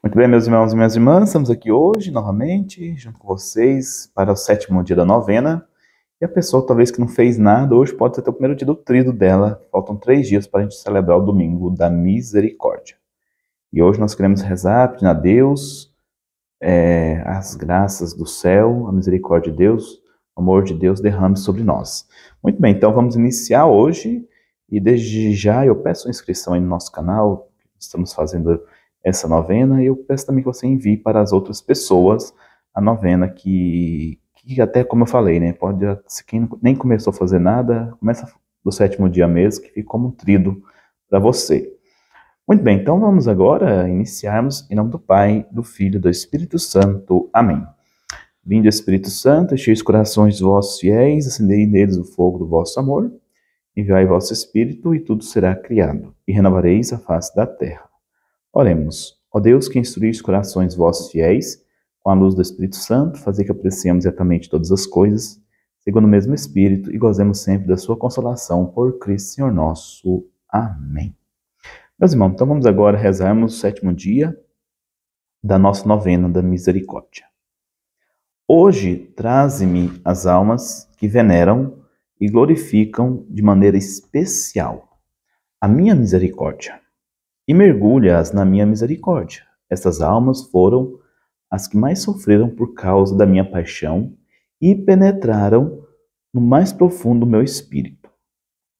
Muito bem, meus irmãos e minhas irmãs, estamos aqui hoje novamente, junto com vocês, para o sétimo dia da novena. E a pessoa, talvez que não fez nada, hoje pode ser o primeiro dia do trido dela. Faltam três dias para a gente celebrar o domingo da misericórdia. E hoje nós queremos rezar, pedir a Deus é, as graças do céu, a misericórdia de Deus, o amor de Deus derrame sobre nós. Muito bem, então vamos iniciar hoje. E desde já eu peço a inscrição aí no nosso canal. Estamos fazendo essa novena. E eu peço também que você envie para as outras pessoas a novena que, que até como eu falei, né? Pode, se quem nem começou a fazer nada, começa do sétimo dia mesmo, que fica como um trido para você. Muito bem, então vamos agora iniciarmos em nome do Pai, do Filho, do Espírito Santo. Amém. Vinde Espírito Santo, enchei os corações de vossos fiéis, acendei neles o fogo do vosso amor. Enviai vosso Espírito e tudo será criado, e renovareis a face da terra. Oremos. Ó Deus, que instruísse corações vossos fiéis, com a luz do Espírito Santo, fazer que apreciemos exatamente todas as coisas, segundo o mesmo Espírito, e gozemos sempre da sua consolação por Cristo Senhor nosso. Amém. Meus irmãos, então vamos agora rezarmos o sétimo dia da nossa novena da misericórdia. Hoje traze-me as almas que veneram e glorificam de maneira especial a minha misericórdia e mergulha-as na minha misericórdia. Estas almas foram as que mais sofreram por causa da minha paixão e penetraram no mais profundo do meu espírito.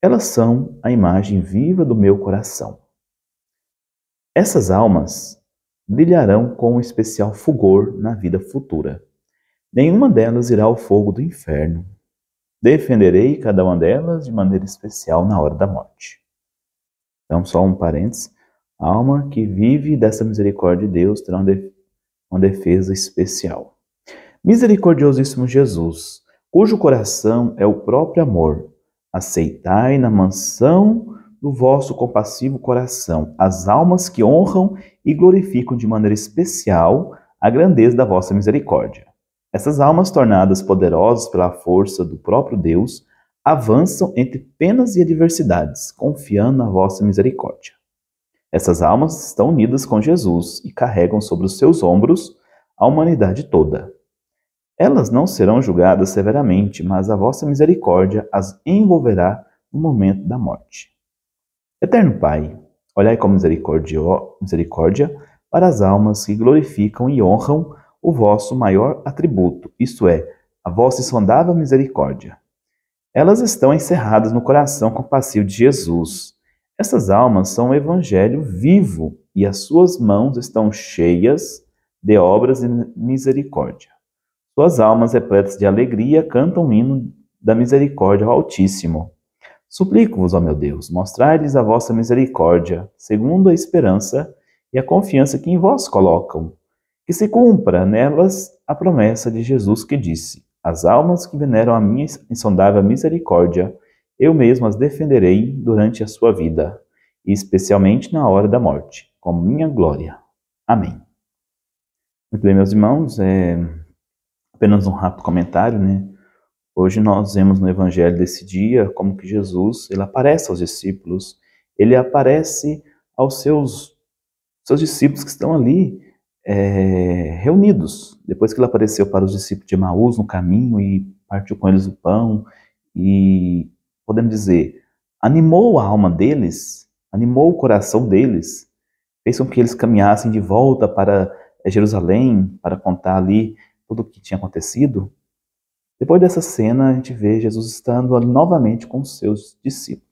Elas são a imagem viva do meu coração. Essas almas brilharão com um especial fulgor na vida futura. Nenhuma delas irá ao fogo do inferno. Defenderei cada uma delas de maneira especial na hora da morte. Então, só um parênteses alma que vive dessa misericórdia de Deus terá uma defesa especial. Misericordiosíssimo Jesus, cujo coração é o próprio amor, aceitai na mansão do vosso compassivo coração as almas que honram e glorificam de maneira especial a grandeza da vossa misericórdia. Essas almas, tornadas poderosas pela força do próprio Deus, avançam entre penas e adversidades, confiando na vossa misericórdia. Essas almas estão unidas com Jesus e carregam sobre os seus ombros a humanidade toda. Elas não serão julgadas severamente, mas a vossa misericórdia as envolverá no momento da morte. Eterno Pai, olhai com misericórdia para as almas que glorificam e honram o vosso maior atributo, isto é, a vossa insondável misericórdia. Elas estão encerradas no coração compassivo de Jesus essas almas são o evangelho vivo e as suas mãos estão cheias de obras de misericórdia. Suas almas repletas de alegria cantam o hino da misericórdia ao Altíssimo. Suplico-vos, ó meu Deus, mostrai-lhes a vossa misericórdia, segundo a esperança e a confiança que em vós colocam, que se cumpra nelas a promessa de Jesus que disse: As almas que veneram a minha insondável misericórdia, eu mesmo as defenderei durante a sua vida, e especialmente na hora da morte, com minha glória. Amém. Muito bem, meus irmãos, é apenas um rápido comentário, né? Hoje nós vemos no evangelho desse dia como que Jesus, ele aparece aos discípulos, ele aparece aos seus seus discípulos que estão ali é, reunidos. Depois que ele apareceu para os discípulos de Maús no caminho e partiu com eles o pão e podemos dizer, animou a alma deles, animou o coração deles, fez com que eles caminhassem de volta para eh, Jerusalém para contar ali tudo o que tinha acontecido. Depois dessa cena, a gente vê Jesus estando ali novamente com os seus discípulos.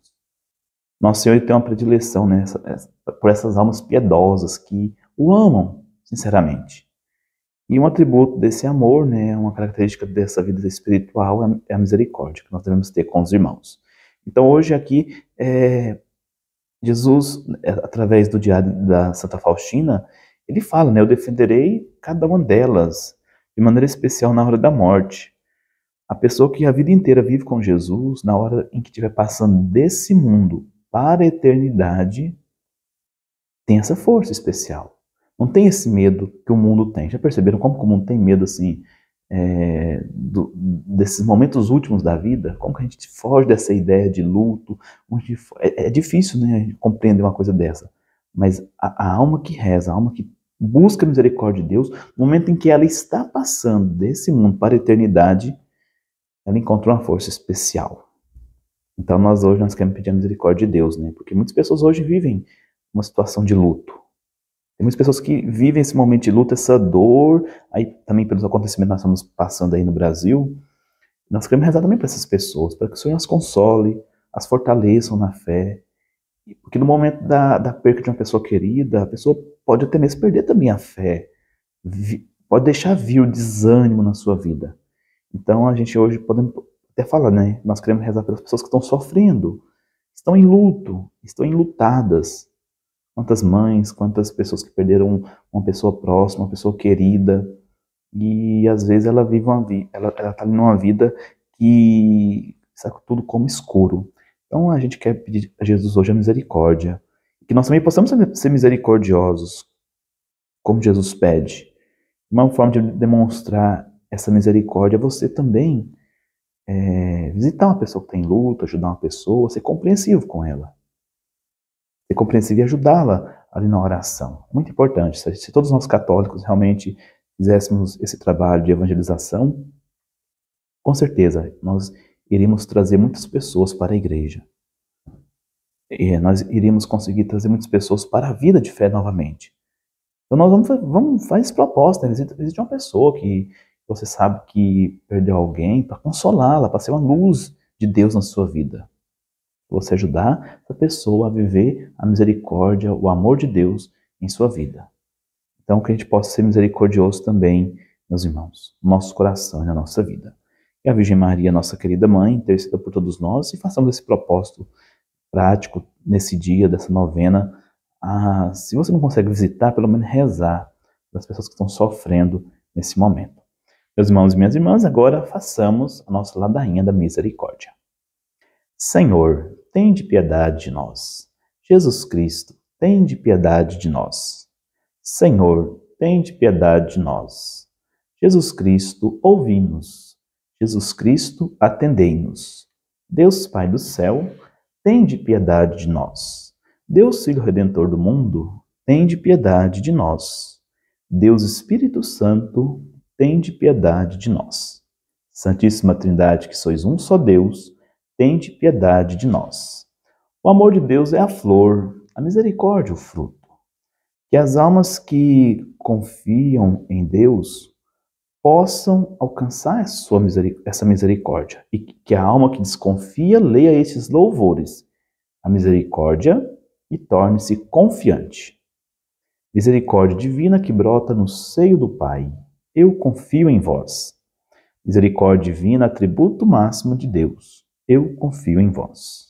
Nosso Senhor tem uma predileção né, por essas almas piedosas que o amam, sinceramente. E um atributo desse amor, né, uma característica dessa vida espiritual é a é misericórdia que nós devemos ter com os irmãos. Então hoje aqui, é, Jesus, é, através do diário da Santa Faustina, ele fala, né, eu defenderei cada uma delas, de maneira especial na hora da morte. A pessoa que a vida inteira vive com Jesus, na hora em que estiver passando desse mundo para a eternidade, tem essa força especial. Não tem esse medo que o mundo tem. Já perceberam como o mundo tem medo assim? é, do, desses momentos últimos da vida, como que a gente foge dessa ideia de luto? É, é, difícil né, compreender uma coisa dessa, mas a, a alma que reza, a alma que busca a misericórdia de Deus, no momento em que ela está passando desse mundo para a eternidade, ela encontra uma força especial. Então nós hoje nós queremos pedir a misericórdia de Deus, né? Porque muitas pessoas hoje vivem uma situação de luto, tem muitas pessoas que vivem esse momento de luta, essa dor, aí também pelos acontecimentos que nós estamos passando aí no Brasil. Nós queremos rezar também para essas pessoas, para que o Senhor as console, as fortaleçam na fé. Porque no momento da, da perca de uma pessoa querida, a pessoa pode até mesmo perder também a fé, pode deixar vir o desânimo na sua vida. Então a gente hoje podemos até falar, né? Nós queremos rezar pelas pessoas que estão sofrendo, estão em luto, estão enlutadas. Quantas mães, quantas pessoas que perderam uma pessoa próxima, uma pessoa querida. E às vezes ela vive uma vida, ela, está numa vida que está tudo como escuro. Então a gente quer pedir a Jesus hoje a misericórdia. Que nós também possamos ser misericordiosos, como Jesus pede. Uma forma de demonstrar essa misericórdia é você também é, visitar uma pessoa que tem tá luta, ajudar uma pessoa, ser compreensivo com ela ser é compreensiva e ajudá-la ali na oração. Muito importante. Se todos nós católicos realmente fizéssemos esse trabalho de evangelização, com certeza nós iríamos trazer muitas pessoas para a igreja. E é, nós iríamos conseguir trazer muitas pessoas para a vida de fé novamente. Então nós vamos, vamos fazer proposta, né? existe uma pessoa que você sabe que perdeu alguém para consolá-la, para ser uma luz de Deus na sua vida você ajudar essa pessoa a viver a misericórdia, o amor de Deus em sua vida. Então, que a gente possa ser misericordioso também, meus irmãos, no nosso coração e na nossa vida. Que a Virgem Maria, nossa querida mãe, interceda por todos nós e façamos esse propósito prático nesse dia, dessa novena. Ah, se você não consegue visitar, pelo menos rezar das pessoas que estão sofrendo nesse momento. Meus irmãos e minhas irmãs, agora façamos a nossa ladainha da misericórdia. Senhor, de piedade de nós. Jesus Cristo, de piedade de nós. Senhor, de piedade de nós. Jesus Cristo, ouvi-nos. Jesus Cristo, atendei-nos. Deus Pai do céu, de piedade de nós. Deus Filho Redentor do mundo, de piedade de nós. Deus Espírito Santo, de piedade de nós. Santíssima Trindade, que sois um só Deus, tende piedade de nós. O amor de Deus é a flor, a misericórdia é o fruto. Que as almas que confiam em Deus possam alcançar miseric essa misericórdia e que a alma que desconfia leia esses louvores, a misericórdia, e torne-se confiante. Misericórdia divina que brota no seio do Pai, eu confio em vós. Misericórdia divina, atributo máximo de Deus eu confio em vós.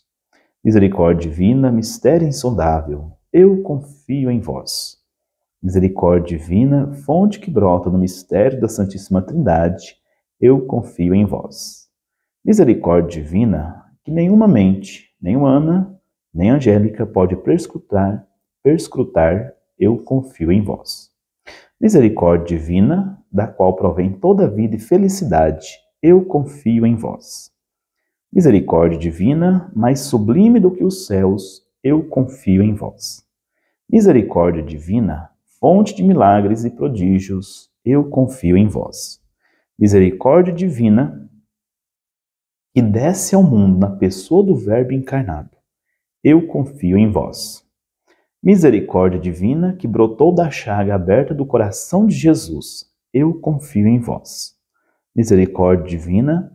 Misericórdia divina, mistério insondável, eu confio em vós. Misericórdia divina, fonte que brota no mistério da Santíssima Trindade, eu confio em vós. Misericórdia divina, que nenhuma mente, nem humana, nem angélica pode perscrutar, perscrutar, eu confio em vós. Misericórdia divina, da qual provém toda vida e felicidade, eu confio em vós. Misericórdia divina, mais sublime do que os céus, eu confio em vós. Misericórdia divina, fonte de milagres e prodígios, eu confio em vós. Misericórdia divina, que desce ao mundo na pessoa do Verbo encarnado, eu confio em vós. Misericórdia divina, que brotou da chaga aberta do coração de Jesus, eu confio em vós. Misericórdia divina,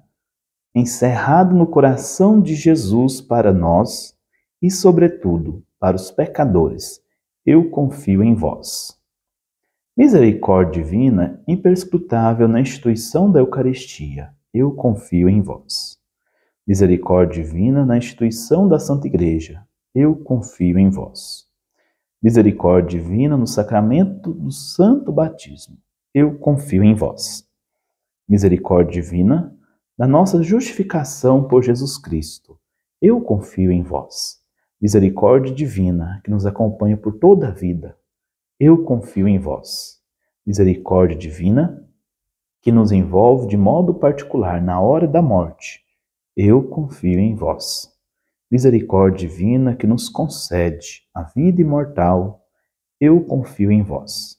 encerrado no coração de Jesus para nós e, sobretudo, para os pecadores. Eu confio em vós. Misericórdia divina, imperscrutável na instituição da Eucaristia, eu confio em vós. Misericórdia divina na instituição da Santa Igreja, eu confio em vós. Misericórdia divina no sacramento do Santo Batismo, eu confio em vós. Misericórdia divina da nossa justificação por Jesus Cristo. Eu confio em vós. Misericórdia divina, que nos acompanha por toda a vida. Eu confio em vós. Misericórdia divina, que nos envolve de modo particular na hora da morte. Eu confio em vós. Misericórdia divina, que nos concede a vida imortal. Eu confio em vós.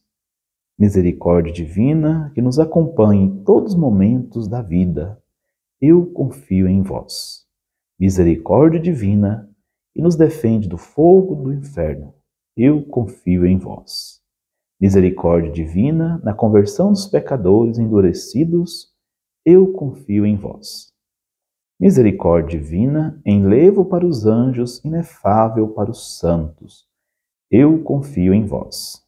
Misericórdia divina, que nos acompanhe em todos os momentos da vida eu confio em vós. Misericórdia divina, que nos defende do fogo do inferno, eu confio em vós. Misericórdia divina, na conversão dos pecadores endurecidos, eu confio em vós. Misericórdia divina, enlevo para os anjos, inefável para os santos, eu confio em vós.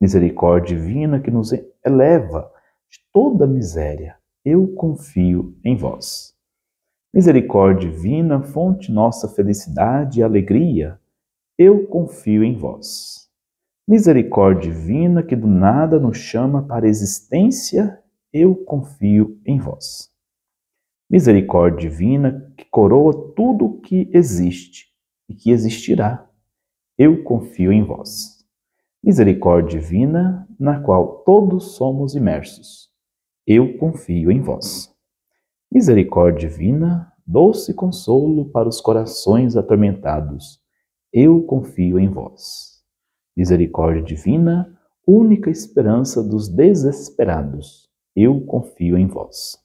Misericórdia divina que nos eleva de toda miséria, eu confio em vós. Misericórdia divina, fonte nossa felicidade e alegria, eu confio em vós. Misericórdia divina, que do nada nos chama para a existência, eu confio em vós. Misericórdia divina, que coroa tudo o que existe e que existirá, eu confio em vós. Misericórdia divina, na qual todos somos imersos eu confio em vós. Misericórdia divina, doce consolo para os corações atormentados, eu confio em vós. Misericórdia divina, única esperança dos desesperados, eu confio em vós.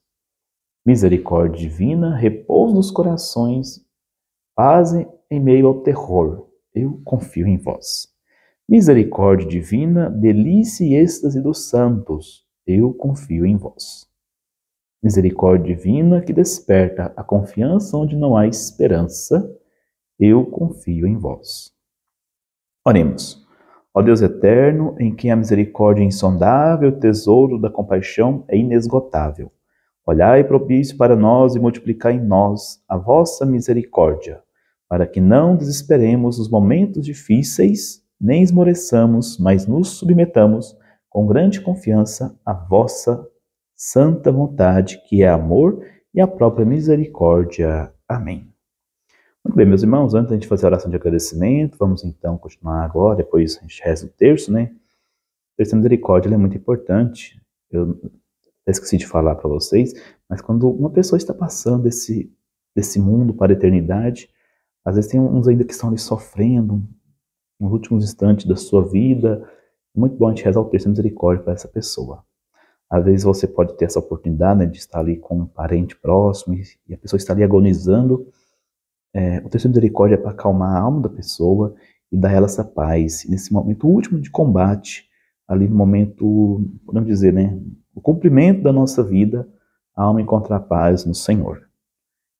Misericórdia divina, repouso dos corações, paz em meio ao terror, eu confio em vós. Misericórdia divina, delícia e êxtase dos santos, eu confio em vós. Misericórdia divina que desperta a confiança onde não há esperança, eu confio em vós. Oremos. Ó Deus eterno, em quem a misericórdia é insondável, o tesouro da compaixão é inesgotável. Olhai propício para nós e multiplicai em nós a vossa misericórdia, para que não desesperemos nos momentos difíceis, nem esmoreçamos, mas nos submetamos com grande confiança a vossa santa vontade, que é amor e a própria misericórdia. Amém. Muito bem, meus irmãos, antes da gente fazer a oração de agradecimento, vamos então continuar agora, depois a gente reza o terço, né? O terço da misericórdia é muito importante. Eu esqueci de falar para vocês, mas quando uma pessoa está passando desse, desse mundo para a eternidade, às vezes tem uns ainda que estão ali sofrendo, nos últimos instantes da sua vida, muito bom a gente rezar o terço misericórdia para essa pessoa. Às vezes você pode ter essa oportunidade né, de estar ali com um parente próximo e a pessoa está ali agonizando. É, o terço misericórdia é para acalmar a alma da pessoa e dar ela essa paz. E nesse momento último de combate, ali no momento, podemos dizer, né, o cumprimento da nossa vida, a alma encontrar paz no Senhor.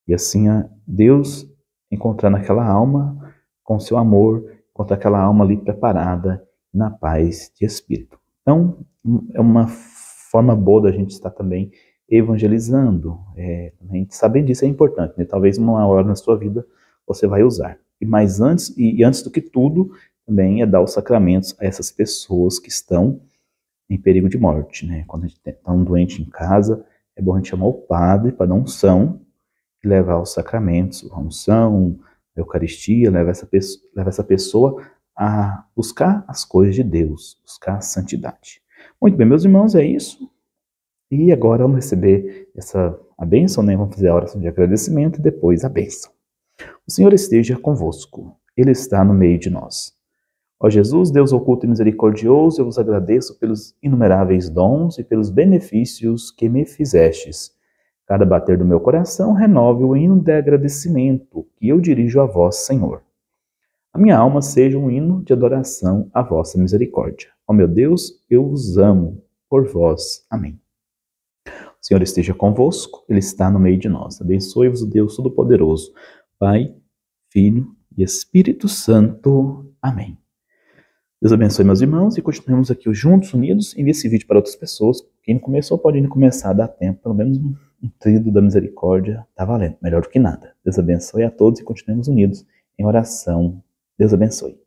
E assim, Deus encontrar naquela alma, com seu amor, encontrar aquela alma ali preparada na paz de espírito. Então, é uma forma boa da gente estar também evangelizando. É, a gente saber disso é importante, né? Talvez uma hora na sua vida você vai usar. E mais antes e, antes do que tudo, também é dar os sacramentos a essas pessoas que estão em perigo de morte, né? Quando a gente está um doente em casa, é bom a gente chamar o padre para dar unção e levar os sacramentos, a unção, a Eucaristia, leva essa, leva essa pessoa a buscar as coisas de Deus, buscar a santidade. Muito bem, meus irmãos, é isso. E agora vamos receber essa a bênção, né? Vamos fazer a oração de agradecimento e depois a bênção. O Senhor esteja convosco. Ele está no meio de nós. Ó Jesus, Deus oculto e misericordioso, eu vos agradeço pelos inumeráveis dons e pelos benefícios que me fizestes. Cada bater do meu coração renove o hino de agradecimento que eu dirijo a vós, Senhor. A minha alma seja um hino de adoração à vossa misericórdia. Ó meu Deus, eu os amo por vós. Amém. O Senhor esteja convosco, Ele está no meio de nós. Abençoe-vos Deus Todo-Poderoso, Pai, Filho e Espírito Santo. Amém. Deus abençoe meus irmãos e continuemos aqui juntos, unidos. Envie esse vídeo para outras pessoas. Quem não começou pode ainda começar, dá tempo. Pelo menos um, um trido da misericórdia está valendo. Melhor do que nada. Deus abençoe a todos e continuemos unidos em oração Deus abençoe.